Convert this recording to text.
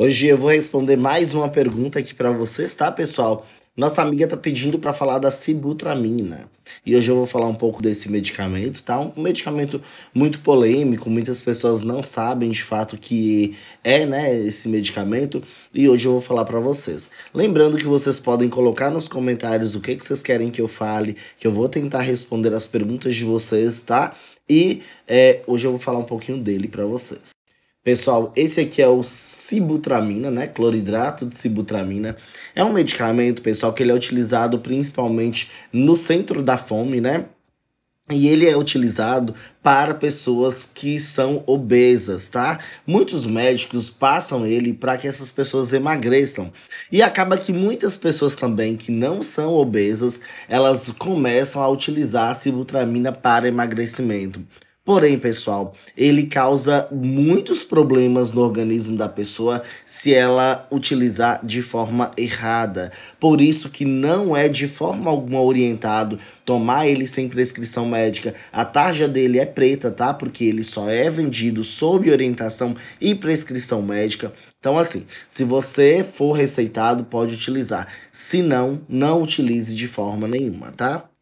Hoje eu vou responder mais uma pergunta aqui para vocês, tá, pessoal? Nossa amiga tá pedindo para falar da sibutramina. E hoje eu vou falar um pouco desse medicamento, tá? Um medicamento muito polêmico, muitas pessoas não sabem de fato que é, né, esse medicamento, e hoje eu vou falar para vocês. Lembrando que vocês podem colocar nos comentários o que que vocês querem que eu fale, que eu vou tentar responder as perguntas de vocês, tá? E é, hoje eu vou falar um pouquinho dele para vocês. Pessoal, esse aqui é o sibutramina, né? Cloridrato de sibutramina. É um medicamento, pessoal, que ele é utilizado principalmente no centro da fome, né? E ele é utilizado para pessoas que são obesas, tá? Muitos médicos passam ele para que essas pessoas emagreçam. E acaba que muitas pessoas também que não são obesas, elas começam a utilizar a sibutramina para emagrecimento. Porém, pessoal, ele causa muitos problemas no organismo da pessoa se ela utilizar de forma errada. Por isso que não é de forma alguma orientado tomar ele sem prescrição médica. A tarja dele é preta, tá? Porque ele só é vendido sob orientação e prescrição médica. Então, assim, se você for receitado, pode utilizar. Se não, não utilize de forma nenhuma, tá?